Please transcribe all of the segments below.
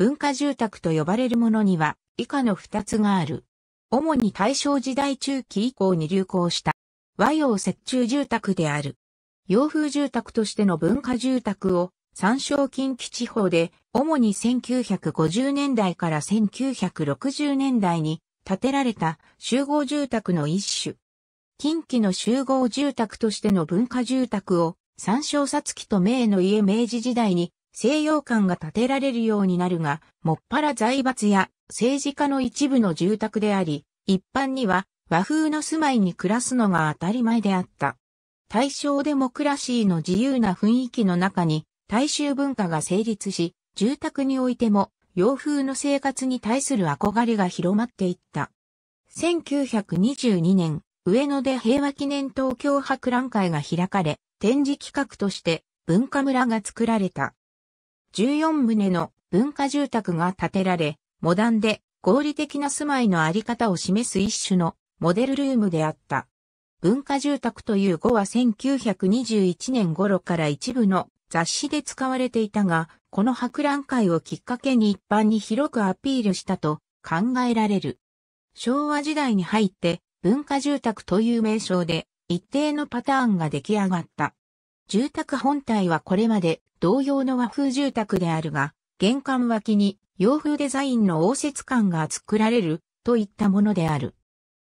文化住宅と呼ばれるものには以下の二つがある。主に大正時代中期以降に流行した和洋折衷住宅である。洋風住宅としての文化住宅を参照近畿地方で主に1950年代から1960年代に建てられた集合住宅の一種。近畿の集合住宅としての文化住宅を参照さつきと名の家明治時代に西洋館が建てられるようになるが、もっぱら財閥や政治家の一部の住宅であり、一般には和風の住まいに暮らすのが当たり前であった。大正デモクラシーの自由な雰囲気の中に大衆文化が成立し、住宅においても洋風の生活に対する憧れが広まっていった。1922年、上野で平和記念東京博覧会が開かれ、展示企画として文化村が作られた。14棟の文化住宅が建てられ、モダンで合理的な住まいのあり方を示す一種のモデルルームであった。文化住宅という語は1921年頃から一部の雑誌で使われていたが、この博覧会をきっかけに一般に広くアピールしたと考えられる。昭和時代に入って文化住宅という名称で一定のパターンが出来上がった。住宅本体はこれまで同様の和風住宅であるが、玄関脇に洋風デザインの応接館が作られるといったものである。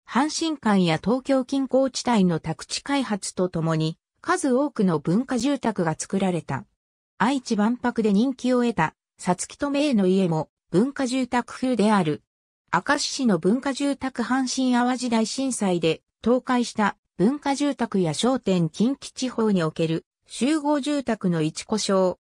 阪神間や東京近郊地帯の宅地開発とともに、数多くの文化住宅が作られた。愛知万博で人気を得た、さつきとめいの家も文化住宅風である。明石市の文化住宅阪神淡路大震災で倒壊した文化住宅や商店近畿地方における集合住宅の一故障。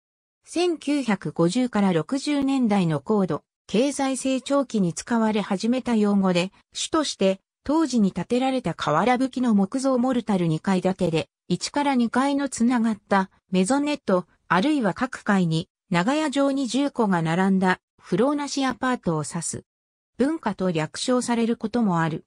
1950から60年代の高度、経済成長期に使われ始めた用語で、主として当時に建てられた瓦葺きの木造モルタル2階建てで、1から2階のつながったメゾネット、あるいは各階に長屋状に10個が並んだフローなしアパートを指す。文化と略称されることもある。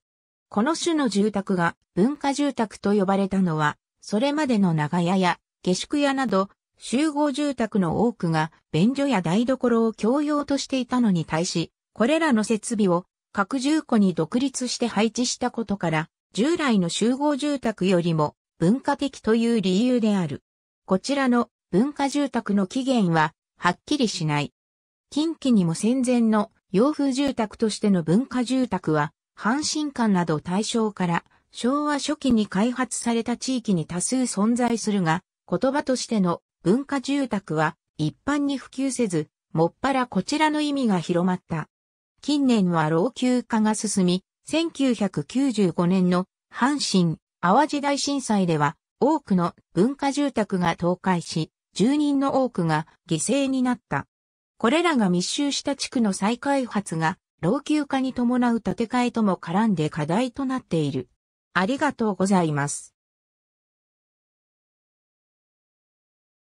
この種の住宅が文化住宅と呼ばれたのは、それまでの長屋や下宿屋など、集合住宅の多くが便所や台所を共用としていたのに対し、これらの設備を各住戸に独立して配置したことから、従来の集合住宅よりも文化的という理由である。こちらの文化住宅の起源ははっきりしない。近畿にも戦前の洋風住宅としての文化住宅は、阪神間など対象から昭和初期に開発された地域に多数存在するが、言葉としての文化住宅は一般に普及せず、もっぱらこちらの意味が広まった。近年は老朽化が進み、1995年の阪神・淡路大震災では多くの文化住宅が倒壊し、住人の多くが犠牲になった。これらが密集した地区の再開発が老朽化に伴う建て替えとも絡んで課題となっている。ありがとうございます。